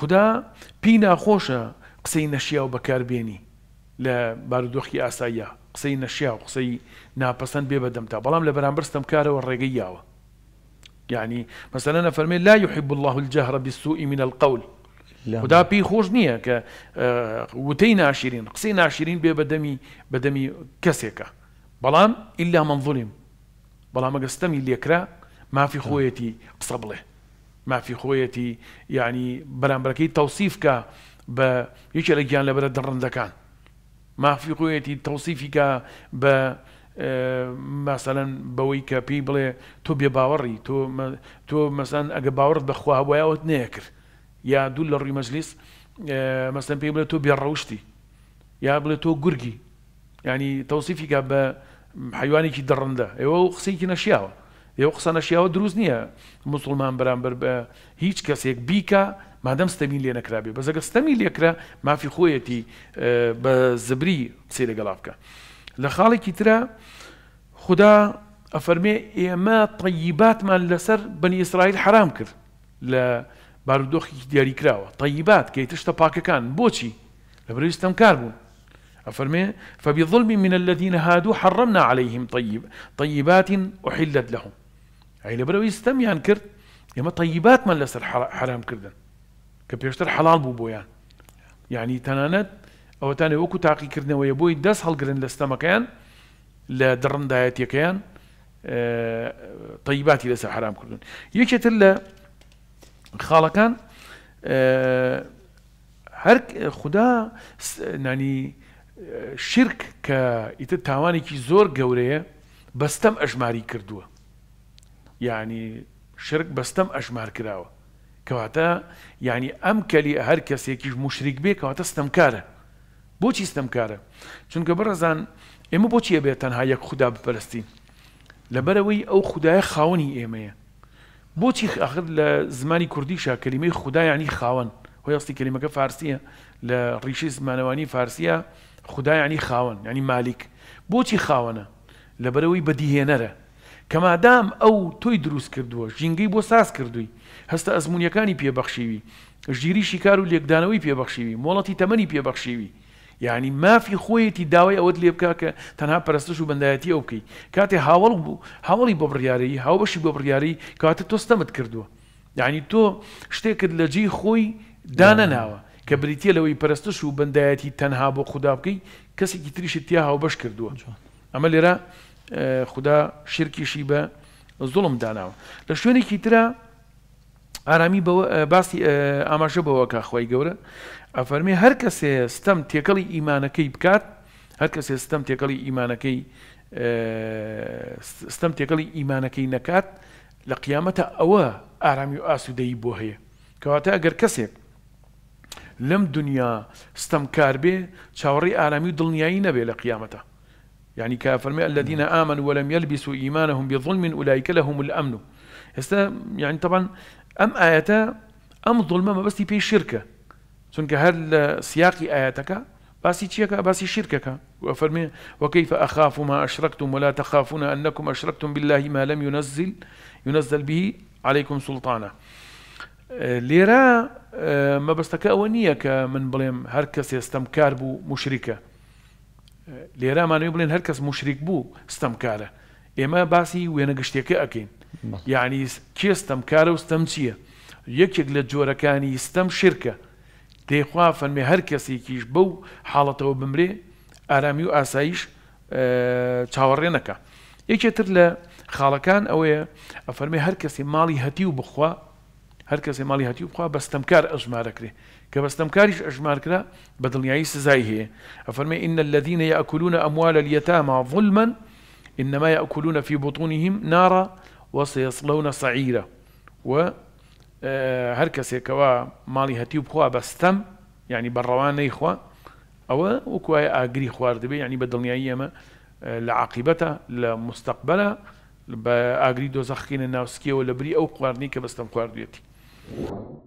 خدا پی ناخۆشە قسەی نەشیا و بەکاربیێنی لە بارودۆخی ئاساییە قسەی نەشیا و قسەی ناپەسەند بێ بەدەمتا بەڵام لە بەرامبرستم کارەوە ڕێگەی یاوە يعني مثلا فرمي لا يحب الله الجهر بالسوء من القول خدا پێی خۆش نییە کە آه، وتەی ناشرین قسەی ناشرین بێ بەدەمی بەدەمی کەسێکە بەڵام ئللا منظلیم بەڵام اللي لێکرا ما في خويتي قصبله مافی خۆیەتی یعنی بەرامبەکەی تەوسیفکە بە یەکێ لە گیان لەبرە دڕندەکان مافی خۆیەتی تەوسیفیکە بە مەسەەن بەوەی کە پێی بڵێ تۆ بێ باوەڕی تۆ تۆ مەسەن ئەگە باوەڕت بەخواوایەوەت نەیەکرد یا دوو لە ڕووی مەجلیس مەسەن پێی بڵێ تۆ بێڕەوشتی یا بڵێ تۆ گورگی ینی تەوسیفیکە بە حیوانێکی دەڕندە ئێوە قسەیکی نەشیاوە ئێوە قسە نەشیاوە دروست نییە مسلمان بەرامبەر بە هیچ کەسێک بیکە مادەم ستەمی لێ نەکرابێ بەزەگە ستەمی لێکرا مافی خۆیەتی آه، بە زبری سێ لەگەڵا بکە لە خاڵێکی ترە خدا ئەفەرمێ ئێمە طیباتمان لەسەر بنی ئیسرائیل حرام کرد لە بارودۆخی دیاریکراوە طیبات کە تشتە پاکەکان بۆچی لە بەرستم کار بوون أفرمي فبظلم من الذين هادوا حرمنا عليهم طيب طيبات أحلت لهم ئەی لە برەوەی ستەمیان کرد ئێمە تەیباتمان لەسەر حرامکردن کە پێشتر حەڵال بوو بۆیان یعنی تەنانەت ئەوەتانێ وەکو تاقیکردنەوەی بۆی دەست هەڵگرن لە ستەمەکەیان لە دڕندایەتەکەیان تەیباتی لەسەر حرام کردن یەکێتر لە خاڵەکان هەر خدا نانی شرک کە ئیتر تاوانێکی زۆر گەورەیە بەستەم ئەژماری کردووە یعنی شرک بەستەم ئەژمار کراوە کەواتە ینی ئەم کەلی هەر کەسێکیش مشریک بێ کەواتە ستەمکارە بۆچی ستەمکارە چونکە بەڕزان ئێمە بۆچیە بێت تەنها یەک خوددا بپەرستین لەبەرەوەی ئەو خدایە خاوەنی ئێمەیە بۆچی ئەخر لە زمانی کوردیشا کللیمەی خدایانی خاوەن هۆی ئەستی کللیمەکە فارسیە لە ڕیشی زمانەوانی فارسیە خدایانی خاوەن ینی مالیک بۆچی خاوەنە لەبەرەوەی بەدیهێنەرە کەمادام ئەو تۆی دروست کردووە ژینگەی بۆ ساس کردووی هەستە ئەزمونیەکانی پێبەخشیوی ژیریشی کار و لێکدانەوەی پێبەخشیوی مۆڵەتی تەمەنی پێبەخشیوی یعنی مافی خۆیەتی داوای ئەوەت لێ بکە کە تەنها پەرستش و بەندایەتی ئەو بکەی کاتێ هاوڵ بوو هاوڵی بۆ بڕیارەی هاوبەشی بۆ بڕیارەی کاتە تۆستەمت کردووە یعنی تۆ شتێکت لە جێی خۆی دانەناوە کە بریتە لەوەی پەرستش و بەندایەتی تەنها بۆ خوددا بکەی کەسێکی تریشتیا هاوبەش کردووە ئەمە لێرە خدا شرکیشی بە زوڵم داناوە لە شوێنێکی تررا ئارامی باسی ئاماژە بەوە کاخوای گەورە ئەفەرمێ هەر کەسێ ستەم تێکەڵی ئیمانەکەی بکات هەر کەسێ ستەم تێکەڵی ئیمانەکەی ستەم تێکەڵی ئیمانەکەی نەکات لە قیامەتە ئەوە ئارامی و ئاسوودەی بۆ هەیە کەواتە ئەگەر کەسێک لەم دنیا ستەمکار بێ چاوەڕی ئارامی و دڵنیایی نەبێ لە قیامەتە يعني كفرمي الذين آمنوا ولم يلبسوا إيمانهم بظلم أولئك لهم الأمن هسه يعني طبعا أم آياتا أم ظلمة ما بس في شركة سنك هل سياق آياتك باسي باسی چیەکە باسی وفرمي وكيف أخاف ما أشركتم ولا تخافون أنكم أشركتم بالله ما لم ينزل ينزل به عليكم سلطانا لێرە ما ئەوە نییە من بلم هركس يستمكار بو مشركه لێرامانوی بڵێن هەر کەس مشریک بوو ستەمکارە ئێمە باسی وێنەگەشتەکە ئەکەین یعنی کێ ستەمکارە و ستەم چییە یەکێک لە جۆرەکانی ستەم شرکە دێخوا فەنمێ هەر کەسێکیش بەو حاڵەتەوە بمرێ ئارامی و ئاساییش چاوەڕێنەکە یەکێتر لە خاڵەکان ئەوەیە ئەفەرمێ هەر کەسی ماڵی هەتی و بخوا هەر کەسێ ماڵی هاتی وخوا بەستەمکار ئەژمارەکرێ کە بەستەمکاریش بدل بە دڵنیایی سزای هەیە ئەفەرمێ إن الذين يأكلون أموال اليتامى ظلما إنما يأكلون في بطونهم نارا وسيصلون سعيرا و آه، هەر کەسێکەوە ماڵی هەتی و بخوا بەستەم ینی بەڕەوان نەیخوا او وکوایە ئاگری خواردبێ ینی بە دڵنیایی ئەمە آه، لە عقیبەتە لە مستەقبەرە بە ئاگری دۆزەخینە ناوسکیەوە لە بری ئەو خواردنی کە بەستم خواردێتی you.